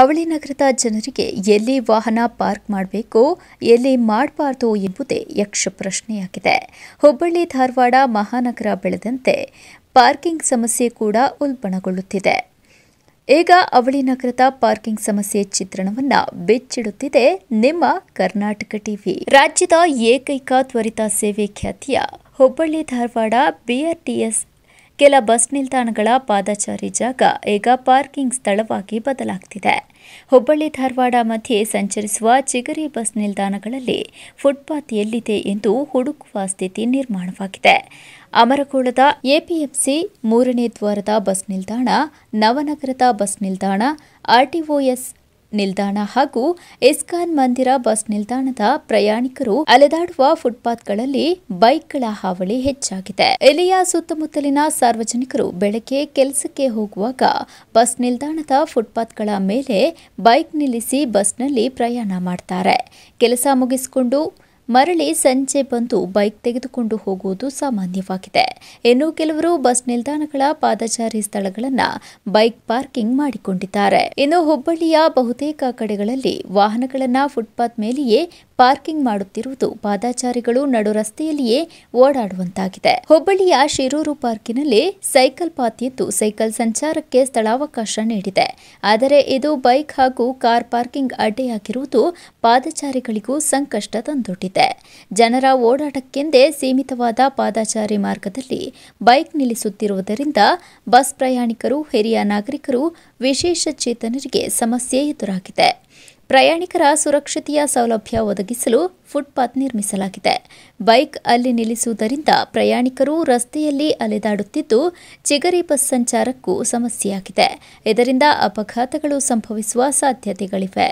ಅವಳಿ ನಗರದ ಜನರಿಗೆ ಎಲ್ಲಿ ವಾಹನ ಪಾರ್ಕ್ ಮಾಡಬೇಕು ಎಲ್ಲಿ ಮಾಡಬಾರ್ದು ಎಂಬುದೇ ಯಕ್ಷ ಪ್ರಶ್ನೆಯಾಗಿದೆ ಹುಬ್ಬಳ್ಳಿ ಧಾರವಾಡ ಮಹಾನಗರ ಬೆಳೆದಂತೆ ಪಾರ್ಕಿಂಗ್ ಸಮಸ್ಯೆ ಕೂಡ ಉಲ್ಬಣಗೊಳ್ಳುತ್ತಿದೆ ಈಗ ಅವಳಿ ನಗರದ ಪಾರ್ಕಿಂಗ್ ಸಮಸ್ಯೆ ಚಿತ್ರಣವನ್ನು ಬೆಚ್ಚಿಡುತ್ತಿದೆ ನಿಮ್ಮ ಕರ್ನಾಟಕ ಟಿವಿ ರಾಜ್ಯದ ಏಕೈಕ ತ್ವರಿತ ಸೇವೆ ಖ್ಯಾತಿಯ ಹುಬ್ಬಳ್ಳಿ ಧಾರವಾಡ ಬಿಆರ್ಟಿಎಸ್ ಕೆಲ ಬಸ್ ನಿಲ್ದಾಣಗಳ ಪಾದಚಾರಿ ಜಾಗ ಈಗ ಪಾರ್ಕಿಂಗ್ ಸ್ಥಳವಾಗಿ ಬದಲಾಗ್ತಿದೆ ಹುಬ್ಬಳ್ಳಿ ಧಾರವಾಡ ಮಧ್ಯೆ ಸಂಚರಿಸುವ ಚಿಗರಿ ಬಸ್ ನಿಲ್ದಾಣಗಳಲ್ಲಿ ಫುಟ್ಪಾತ್ ಎಲ್ಲಿದೆ ಎಂದು ಹುಡುಕುವ ಸ್ಥಿತಿ ನಿರ್ಮಾಣವಾಗಿದೆ ಅಮರಗೋಳದ ಎಪಿಎಂಸಿ ಮೂರನೇ ದ್ವಾರದ ಬಸ್ ನಿಲ್ದಾಣ ನವನಗರದ ಬಸ್ ನಿಲ್ದಾಣ ಆರ್ಟಿಒಎಸ್ ನಿಲ್ದಾಣ ಹಾಗೂ ಇಸ್ಕಾನ್ ಮಂದಿರ ಬಸ್ ನಿಲ್ದಾಣದ ಪ್ರಯಾಣಿಕರು ಅಲೆದಾಡುವ ಫುಟ್ಪಾತ್ಗಳಲ್ಲಿ ಬೈಕ್ಗಳ ಹಾವಳಿ ಹೆಚ್ಚಾಗಿದೆ ಇಲ್ಲಿಯ ಸುತ್ತಮುತ್ತಲಿನ ಸಾರ್ವಜನಿಕರು ಬೆಳಗ್ಗೆ ಕೆಲಸಕ್ಕೆ ಹೋಗುವಾಗ ಬಸ್ ನಿಲ್ದಾಣದ ಫುಟ್ಪಾತ್ಗಳ ಮೇಲೆ ಬೈಕ್ ನಿಲ್ಲಿಸಿ ಬಸ್ನಲ್ಲಿ ಪ್ರಯಾಣ ಮಾಡ್ತಾರೆ ಕೆಲಸ ಮುಗಿಸಿಕೊಂಡು ಮರಳಿ ಸಂಜೆ ಬಂದು ಬೈಕ್ ತೆಗೆದುಕೊಂಡು ಹೋಗುವುದು ಸಾಮಾನ್ಯವಾಗಿದೆ ಇನ್ನು ಕೆಲವರು ಬಸ್ ನಿಲ್ದಾಣಗಳ ಪಾದಚಾರಿ ಸ್ಥಳಗಳನ್ನು ಬೈಕ್ ಪಾರ್ಕಿಂಗ್ ಮಾಡಿಕೊಂಡಿದ್ದಾರೆ ಇನ್ನು ಹುಬ್ಬಳ್ಳಿಯ ಬಹುತೇಕ ಕಡೆಗಳಲ್ಲಿ ವಾಹನಗಳನ್ನು ಫುಟ್ಪಾತ್ ಮೇಲೆಯೇ ಪಾರ್ಕಿಂಗ್ ಮಾಡುತ್ತಿರುವುದು ಪಾದಚಾರಿಗಳು ನಡು ರಸ್ತೆಯಲ್ಲಿಯೇ ಓಡಾಡುವಂತಾಗಿದೆ ಹುಬ್ಬಳ್ಳಿಯ ಶಿರೂರು ಪಾರ್ಕಿನಲ್ಲಿ ಸೈಕಲ್ ಪಾತ್ ಎದ್ದು ಸೈಕಲ್ ಸಂಚಾರಕ್ಕೆ ಸ್ಥಳಾವಕಾಶ ನೀಡಿದೆ ಆದರೆ ಇದು ಬೈಕ್ ಹಾಗೂ ಕಾರ್ ಪಾರ್ಕಿಂಗ್ ಅಡ್ಡೆಯಾಗಿರುವುದು ಪಾದಚಾರಿಗಳಿಗೂ ಸಂಕಷ್ಟ ತಂದೊಡ್ಡಿದೆ ಜನರ ಓಡಾಟಕ್ಕೆಂದೇ ಸೀಮಿತವಾದ ಪಾದಾಚಾರಿ ಮಾರ್ಗದಲ್ಲಿ ಬೈಕ್ ನಿಲ್ಲಿಸುತ್ತಿರುವುದರಿಂದ ಬಸ್ ಪ್ರಯಾಣಿಕರು ಹಿರಿಯ ನಾಗರಿಕರು ವಿಶೇಷ ಚೇತನರಿಗೆ ಸಮಸ್ಯೆ ಎದುರಾಗಿದೆ ಪ್ರಯಾಣಿಕರ ಸುರಕ್ಷತೆಯ ಸೌಲಭ್ಯ ಒದಗಿಸಲು ಫುಟ್ಪಾತ್ ನಿರ್ಮಿಸಲಾಗಿದೆ ಬೈಕ್ ಅಲ್ಲಿ ನಿಲ್ಲಿಸುವುದರಿಂದ ಪ್ರಯಾಣಿಕರು ರಸ್ತೆಯಲ್ಲಿ ಅಲೆದಾಡುತ್ತಿದ್ದು ಚಿಗರಿ ಬಸ್ ಸಂಚಾರಕ್ಕೂ ಸಮಸ್ಯೆಯಾಗಿದೆ ಇದರಿಂದ ಅಪಘಾತಗಳು ಸಂಭವಿಸುವ ಸಾಧ್ಯತೆಗಳಿವೆ